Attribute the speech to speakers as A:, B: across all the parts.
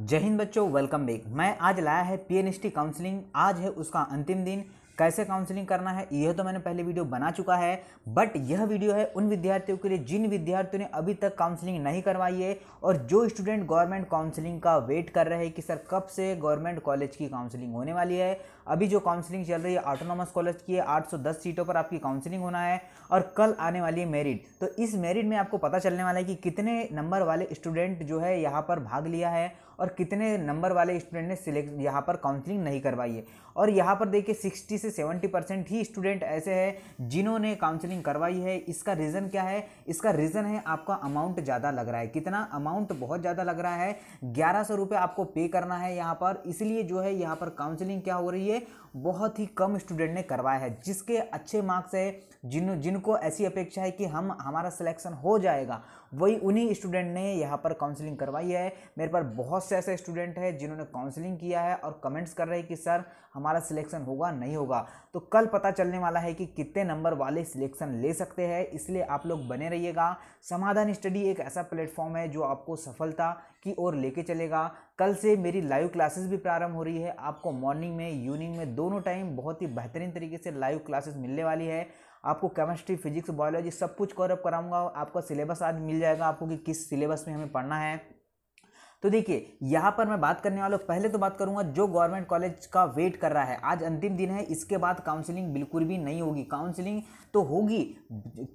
A: जय हिंद बच्चों welcome back मैं आज लाया है पीएनएसटी काउंसलिंग आज है उसका अंतिम दिन कैसे काउंसलिंग करना है यह तो मैंने पहले वीडियो बना चुका है बट यह वीडियो है उन विद्यार्थियों के लिए जिन विद्यार्थियों ने अभी तक काउंसलिंग नहीं करवाई है और जो स्टूडेंट गवर्नमेंट काउंसलिंग का वेट कर रहे हैं कि सर कब से गवर्नमेंट कॉलेज की काउंसलिंग होने वाली है अभी जो काउंसलिंग चल रही है ऑटोनॉमस कॉलेज की है दस सीटों पर आपकी काउंसलिंग होना है और कल आने वाली है मेरिट तो इस मेरिट में आपको पता चलने वाला है कि कितने नंबर वाले स्टूडेंट जो है यहाँ पर भाग लिया है और कितने नंबर वाले स्टूडेंट ने सिलेक्ट यहाँ पर काउंसलिंग नहीं करवाई है और यहाँ पर देखिए सिक्सटी से सेवेंटी परसेंट ही स्टूडेंट ऐसे हैं जिन्होंने काउंसलिंग करवाई है इसका रीज़न क्या है इसका रीज़न है आपका अमाउंट ज़्यादा लग रहा है कितना अमाउंट बहुत ज़्यादा लग रहा है ग्यारह सौ रुपये आपको पे करना है यहाँ पर इसलिए जो है यहाँ पर काउंसलिंग क्या हो रही है बहुत ही कम स्टूडेंट ने करवाया है जिसके अच्छे मार्क्स है जिन जिनको ऐसी अपेक्षा है कि हम हमारा सिलेक्शन हो जाएगा वही उन्हीं स्टूडेंट ने यहाँ पर काउंसलिंग करवाई है मेरे पर बहुत से ऐसे स्टूडेंट हैं जिन्होंने काउंसलिंग किया है और कमेंट्स कर रहे हैं कि सर हमारा सिलेक्शन होगा नहीं होगा तो कल पता चलने वाला है कि कितने नंबर वाले सिलेक्शन ले सकते हैं इसलिए आप लोग बने रहिएगा समाधान स्टडी एक ऐसा प्लेटफॉर्म है जो आपको सफलता की ओर लेके चलेगा कल से मेरी लाइव क्लासेस भी प्रारंभ हो रही है आपको मॉर्निंग में इवनिंग में दोनों टाइम बहुत ही बेहतरीन तरीके से लाइव क्लासेस मिलने वाली है आपको केमिस्ट्री फिजिक्स बायोलॉजी सब कुछ कवरअप कराऊंगा आपका सिलेबस आज मिल जाएगा आपको कि किस सिलेबस में हमें पढ़ना है तो देखिए यहाँ पर मैं बात करने वाला हूँ पहले तो बात करूँगा जो गवर्नमेंट कॉलेज का वेट कर रहा है आज अंतिम दिन है इसके बाद काउंसलिंग बिल्कुल भी नहीं होगी काउंसलिंग तो होगी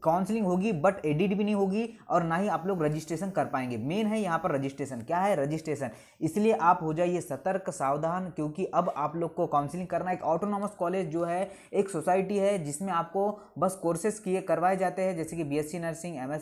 A: काउंसलिंग होगी बट एडिट भी नहीं होगी और ना ही आप लोग रजिस्ट्रेशन कर पाएंगे मेन है यहाँ पर रजिस्ट्रेशन क्या है रजिस्ट्रेशन इसलिए आप हो जाइए सतर्क सावधान क्योंकि अब आप लोग को काउंसलिंग करना एक ऑटोनॉमस कॉलेज जो है एक सोसाइटी है जिसमें आपको बस कोर्सेज किए करवाए जाते हैं जैसे कि बी नर्सिंग एम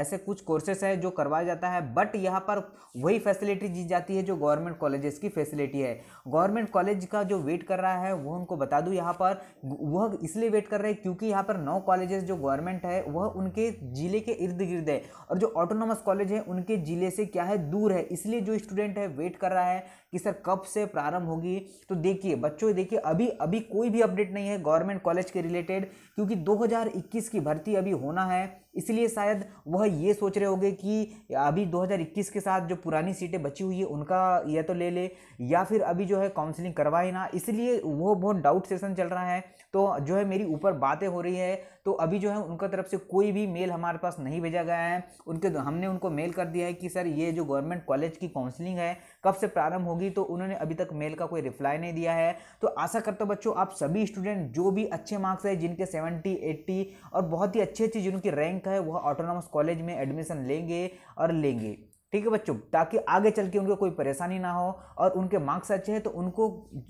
A: ऐसे कुछ कोर्सेस है जो करवाया जाता है बट यहाँ पर वही फैसिलिटी फैसिलिटी दी जाती है जो गवर्नमेंट कॉलेजेस की फैसिलिटी है गवर्नमेंट कॉलेज का जो वेट कर रहा है वो उनको बता दूँ यहाँ पर वह इसलिए वेट कर रहे हैं क्योंकि यहाँ पर नौ कॉलेजेस जो गवर्नमेंट है वह उनके ज़िले के इर्द गिर्द है और जो ऑटोनोमस कॉलेज है उनके ज़िले से क्या है दूर है इसलिए जो स्टूडेंट है वेट कर रहा है कि सर कब से प्रारंभ होगी तो देखिए बच्चों देखिए अभी अभी कोई भी अपडेट नहीं है गवर्नमेंट कॉलेज के रिलेटेड क्योंकि 2021 की भर्ती अभी होना है इसलिए शायद वह ये सोच रहे होंगे कि अभी 2021 के साथ जो पुरानी सीटें बची हुई है उनका यह तो ले ले या फिर अभी जो है काउंसलिंग करवाए ना इसलिए वो बहुत डाउट सेशन चल रहा है तो जो है मेरी ऊपर बातें हो रही है तो अभी जो है उनका तरफ से कोई भी मेल हमारे पास नहीं भेजा गया है उनके हमने उनको मेल कर दिया है कि सर ये जो गवर्नमेंट कॉलेज की काउंसलिंग है कब से प्रारंभ होगी तो उन्होंने अभी तक मेल का कोई रिप्लाई नहीं दिया है तो आशा करता हूँ बच्चों आप सभी स्टूडेंट जो भी अच्छे मार्क्स है जिनके सेवेंटी एट्टी और बहुत ही अच्छी अच्छी जिनकी रैंक लिखा है वह ऑटोनॉमस कॉलेज में एडमिशन लेंगे और लेंगे ठीक है बच्चों ताकि आगे चल के उनको कोई परेशानी ना हो और उनके मार्क्स अच्छे हैं तो उनको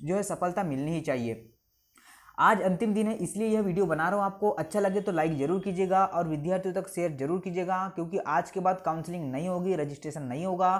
A: जो है सफलता मिलनी ही चाहिए आज अंतिम दिन है इसलिए यह वीडियो बना रहा हूँ आपको अच्छा लगे तो लाइक जरूर कीजिएगा और विद्यार्थियों तक शेयर जरूर कीजिएगा क्योंकि आज के बाद काउंसलिंग नहीं होगी रजिस्ट्रेशन नहीं होगा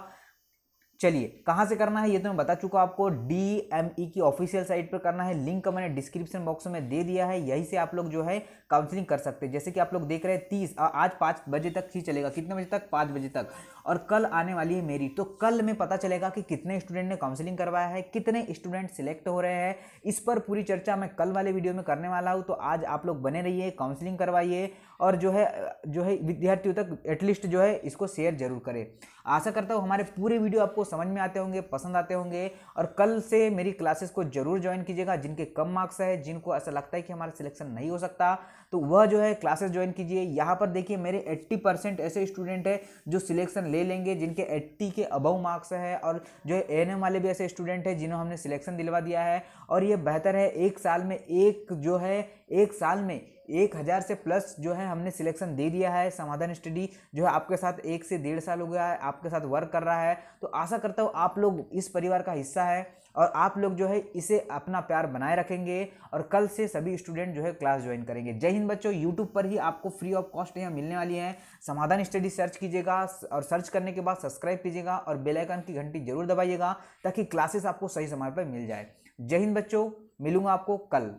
A: चलिए कहाँ से करना है ये तो मैं बता चुका आपको डी एम ई की ऑफिशियल साइट पर करना है लिंक मैंने डिस्क्रिप्शन बॉक्स में दे दिया है यहीं से आप लोग जो है काउंसलिंग कर सकते हैं जैसे कि आप लोग देख रहे हैं तीस आज पाँच बजे तक ही चलेगा कितने बजे तक पाँच बजे तक और कल आने वाली है मेरी तो कल में पता चलेगा कि कितने स्टूडेंट ने काउंसलिंग करवाया है कितने स्टूडेंट सिलेक्ट हो रहे हैं इस पर पूरी चर्चा मैं कल वाले वीडियो में करने वाला हूँ तो आज आप लोग बने रहिए काउंसलिंग करवाइए और जो है जो है विद्यार्थियों तक एटलीस्ट जो है इसको शेयर जरूर करें आशा करता हूँ हमारे पूरे वीडियो आपको समझ में आते होंगे पसंद आते होंगे और कल से मेरी क्लासेस को जरूर ज्वाइन कीजिएगा जिनके कम मार्क्स है जिनको ऐसा लगता है कि हमारा सिलेक्शन नहीं हो सकता तो वह जो है क्लासेस ज्वाइन कीजिए यहाँ पर देखिए मेरे एट्टी परसेंट ऐसे स्टूडेंट है जो सिलेक्शन ले लेंगे जिनके एट्टी के अबव मार्क्स है और जो ए वाले भी ऐसे स्टूडेंट हैं जिन्होंने हमने सिलेक्शन दिलवा दिया है और ये बेहतर है एक साल में एक जो है एक साल में एक हज़ार से प्लस जो है हमने सिलेक्शन दे दिया है समाधान स्टडी जो है आपके साथ एक से डेढ़ साल हो गया है आपके साथ वर्क कर रहा है तो आशा करता हूँ आप लोग इस परिवार का हिस्सा है और आप लोग जो है इसे अपना प्यार बनाए रखेंगे और कल से सभी स्टूडेंट जो है क्लास ज्वाइन करेंगे जय हिंद बच्चों यूट्यूब पर ही आपको फ्री ऑफ कॉस्ट यहाँ मिलने वाली है समाधान स्टडी सर्च कीजिएगा और सर्च करने के बाद सब्सक्राइब कीजिएगा और बेलाइकन की घंटी जरूर दबाइएगा ताकि क्लासेस आपको सही समय पर मिल जाए जय हिंद बच्चों मिलूंगा आपको कल